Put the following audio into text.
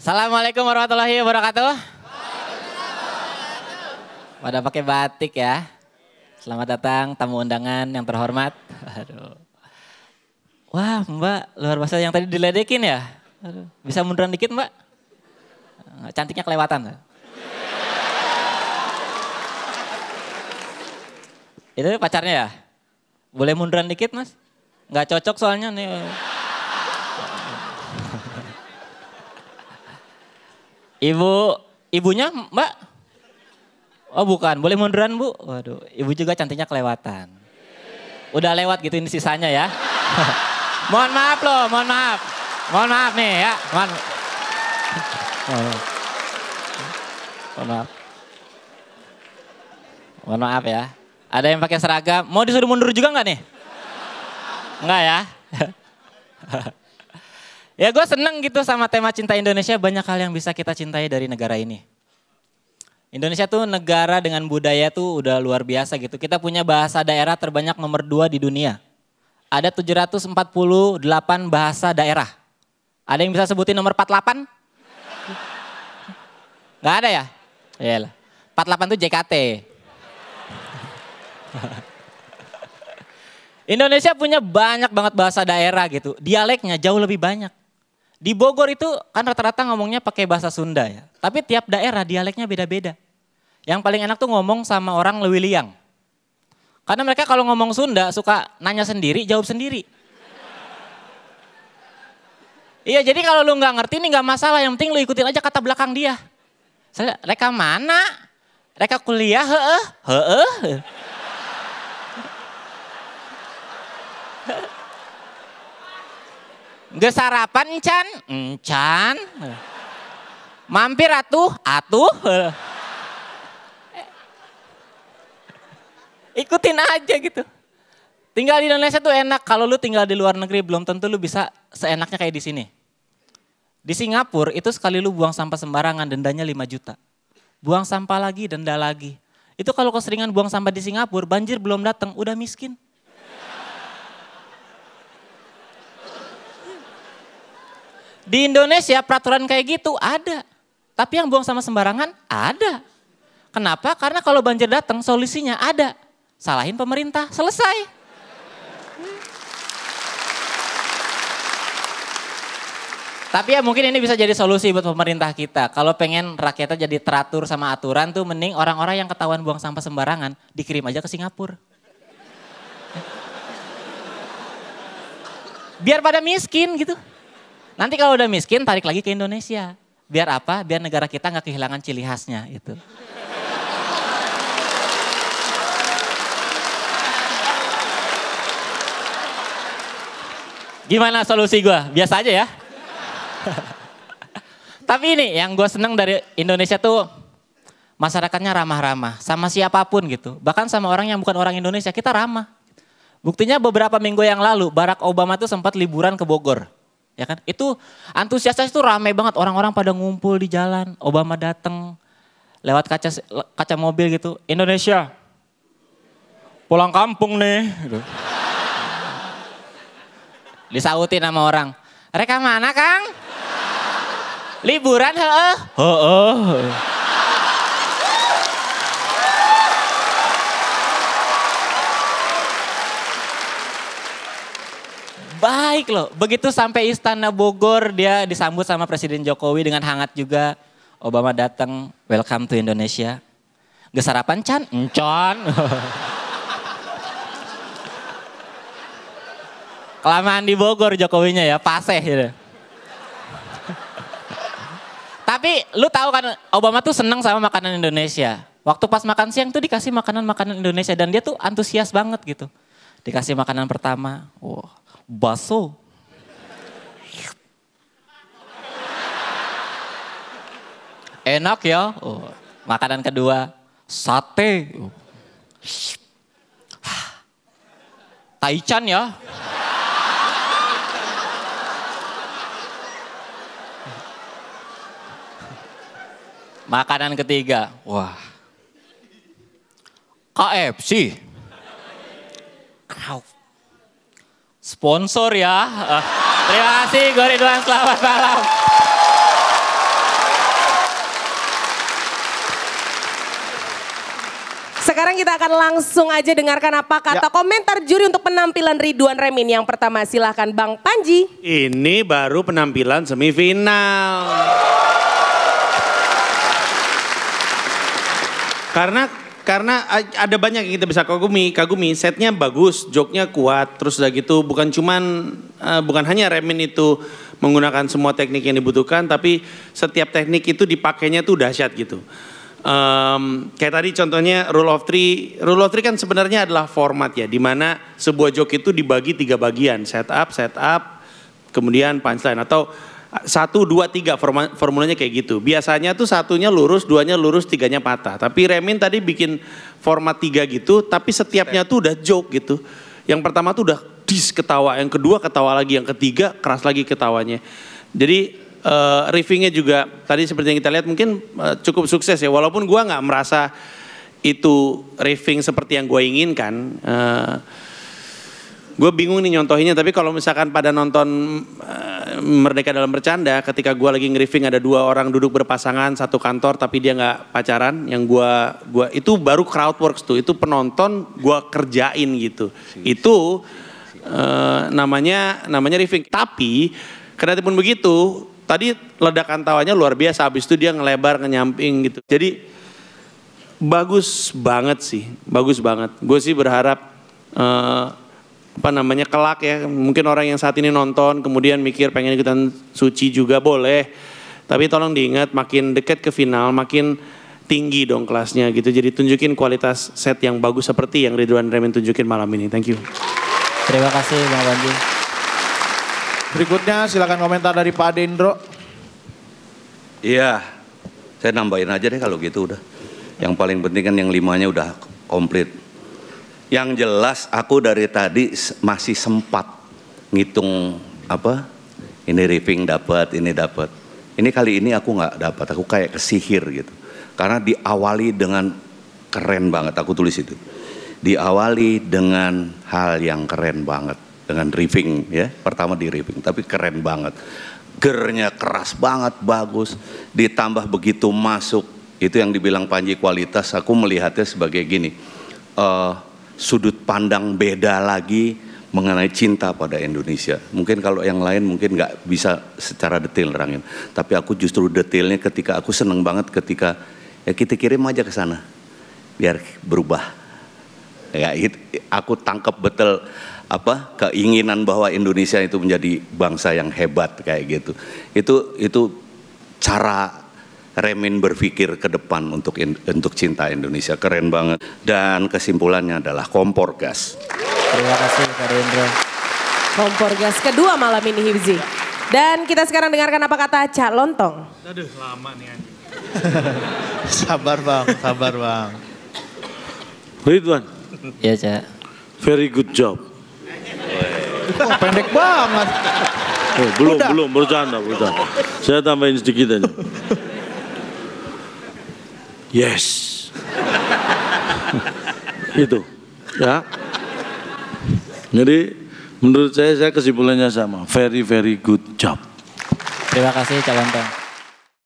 Assalamualaikum warahmatullahi wabarakatuh. Pada pakai batik ya. Selamat datang tamu undangan yang terhormat. Aduh. Wah mbak luar biasa yang tadi diledekin ya. Aduh. Bisa munduran dikit mbak? Cantiknya kelewatan. Itu pacarnya ya? Boleh munduran dikit mas? Gak cocok soalnya nih. Ibu, ibunya mbak? Oh bukan, boleh munduran bu? Waduh, ibu juga cantiknya kelewatan. Udah lewat gitu ini sisanya ya. mohon maaf loh, mohon maaf. Mohon maaf nih ya. Mohon, mohon maaf. Mohon maaf. Mohon maaf ya. Ada yang pakai seragam. Mau disuruh mundur juga nggak nih? Enggak ya. Ya gue seneng gitu sama tema cinta Indonesia, banyak hal yang bisa kita cintai dari negara ini. Indonesia tuh negara dengan budaya tuh udah luar biasa gitu. Kita punya bahasa daerah terbanyak nomor dua di dunia. Ada 748 bahasa daerah. Ada yang bisa sebutin nomor 48? Gak ada ya? Iya lah. 48 tuh JKT. Indonesia punya banyak banget bahasa daerah gitu. Dialeknya jauh lebih banyak. Di Bogor itu kan rata-rata ngomongnya pakai bahasa Sunda ya. Tapi tiap daerah dialeknya beda-beda. Yang paling enak tuh ngomong sama orang Lewiliang. Karena mereka kalau ngomong Sunda suka nanya sendiri, jawab sendiri. Iya jadi kalau lu nggak ngerti ini nggak masalah, yang penting lu ikutin aja kata belakang dia. Saya, mereka mana? Mereka kuliah, heeh, heeh. -he. Gak sarapan Encan? Encan. Hmm, Mampir atuh, atuh. Ikutin aja gitu. Tinggal di Indonesia tuh enak. Kalau lu tinggal di luar negeri belum tentu lu bisa seenaknya kayak di sini. Di Singapura itu sekali lu buang sampah sembarangan dendanya 5 juta. Buang sampah lagi, denda lagi. Itu kalau keseringan buang sampah di Singapura, banjir belum datang, udah miskin. Di Indonesia peraturan kayak gitu ada. Tapi yang buang sama sembarangan ada. Kenapa? Karena kalau banjir datang solusinya ada. Salahin pemerintah, selesai. Tapi ya mungkin ini bisa jadi solusi buat pemerintah kita. Kalau pengen rakyatnya jadi teratur sama aturan tuh mending orang-orang yang ketahuan buang sampah sembarangan dikirim aja ke Singapura. Biar pada miskin gitu. Nanti kalau udah miskin tarik lagi ke Indonesia. Biar apa? Biar negara kita nggak kehilangan ciri khasnya itu. Gimana solusi gue? Biasa aja ya. Tapi ini yang gue seneng dari Indonesia tuh masyarakatnya ramah-ramah sama siapapun gitu. Bahkan sama orang yang bukan orang Indonesia kita ramah. Buktinya beberapa minggu yang lalu Barack Obama tuh sempat liburan ke Bogor ya kan? Itu antusiasnya itu ramai banget orang-orang pada ngumpul di jalan. Obama datang lewat kaca kaca mobil gitu. Indonesia. Pulang kampung nih. Gitu. Disautin sama orang. mereka mana, Kang? Liburan, heeh. Heeh. baik loh. Begitu sampai Istana Bogor dia disambut sama Presiden Jokowi dengan hangat juga. Obama datang, welcome to Indonesia. Gesarapan Chan? Encon. Kelamaan di Bogor Jokowinya ya, paseh gitu. Tapi lu tahu kan Obama tuh seneng sama makanan Indonesia. Waktu pas makan siang tuh dikasih makanan-makanan Indonesia dan dia tuh antusias banget gitu. Dikasih makanan pertama, wah, wow, bakso. Enak ya. Oh. Makanan kedua, sate. Oh. Taichan ya. Makanan ketiga, wah. KFC. Kau. Sponsor ya. Ah, terima kasih Goridwan, selamat malam. Sekarang kita akan langsung aja dengarkan apa kata ya. komentar juri untuk penampilan Ridwan Remin. Yang pertama silahkan Bang Panji. Ini baru penampilan semifinal. karena karena ada banyak yang kita bisa kagumi, kagumi setnya bagus, joknya kuat, terus udah gitu bukan cuman eh, bukan hanya Remin itu menggunakan semua teknik yang dibutuhkan, tapi setiap teknik itu dipakainya tuh dahsyat gitu um, kayak tadi contohnya rule of three, rule of three kan sebenarnya adalah format ya, dimana sebuah joke itu dibagi tiga bagian, setup, setup, kemudian punchline atau satu dua tiga formulanya kayak gitu. Biasanya tuh satunya lurus, duanya lurus, tiganya patah. Tapi Remin tadi bikin format tiga gitu, tapi setiapnya tuh udah joke gitu. Yang pertama tuh udah dis ketawa, yang kedua ketawa lagi, yang ketiga keras lagi ketawanya. Jadi uh, eh, riffingnya juga tadi seperti yang kita lihat mungkin uh, cukup sukses ya. Walaupun gue nggak merasa itu riffing seperti yang gue inginkan. Uh, eh, gue bingung nih nyontohinnya tapi kalau misalkan pada nonton uh, Merdeka dalam bercanda ketika gue lagi ngeriffing ada dua orang duduk berpasangan satu kantor tapi dia nggak pacaran yang gue gua itu baru crowdworks tuh itu penonton gue kerjain gitu itu uh, namanya namanya riffing tapi Kreatif pun begitu tadi ledakan tawanya luar biasa habis itu dia ngelebar nyamping gitu jadi bagus banget sih bagus banget gue sih berharap uh, apa namanya kelak ya mungkin orang yang saat ini nonton kemudian mikir pengen ikutan suci juga boleh tapi tolong diingat makin dekat ke final makin tinggi dong kelasnya gitu jadi tunjukin kualitas set yang bagus seperti yang Ridwan Remin tunjukin malam ini thank you terima kasih Bang Banji Berikutnya silakan komentar dari Pak Dendro. Iya, saya nambahin aja deh kalau gitu udah. Yang paling penting kan yang limanya udah komplit. Yang jelas aku dari tadi masih sempat ngitung apa? Ini ripping dapat, ini dapat. Ini kali ini aku nggak dapat, aku kayak kesihir gitu. Karena diawali dengan keren banget, aku tulis itu. Diawali dengan hal yang keren banget dengan riffing ya. Pertama di riffing, tapi keren banget. Gernya keras banget, bagus. Ditambah begitu masuk, itu yang dibilang Panji kualitas, aku melihatnya sebagai gini. Uh, sudut pandang beda lagi mengenai cinta pada Indonesia. Mungkin kalau yang lain mungkin nggak bisa secara detail rangin Tapi aku justru detailnya ketika aku seneng banget ketika ya kita kirim aja ke sana biar berubah ya it, aku tangkap betul apa keinginan bahwa Indonesia itu menjadi bangsa yang hebat kayak gitu itu itu cara Remin berpikir ke depan untuk in, untuk cinta Indonesia keren banget dan kesimpulannya adalah kompor gas terima kasih Rendra kompor gas kedua malam ini Hibzi dan kita sekarang dengarkan apa kata Cak Lontong aduh lama nih sabar bang sabar bang Ridwan Iya, Cak. Very good job. Oh, pendek banget. Oh, belum, Udah. belum, bercanda, bercanda. Saya tambahin sedikit aja. Yes. Itu. Ya. Jadi menurut saya saya kesimpulannya sama. Very very good job. Terima kasih calon Lontong.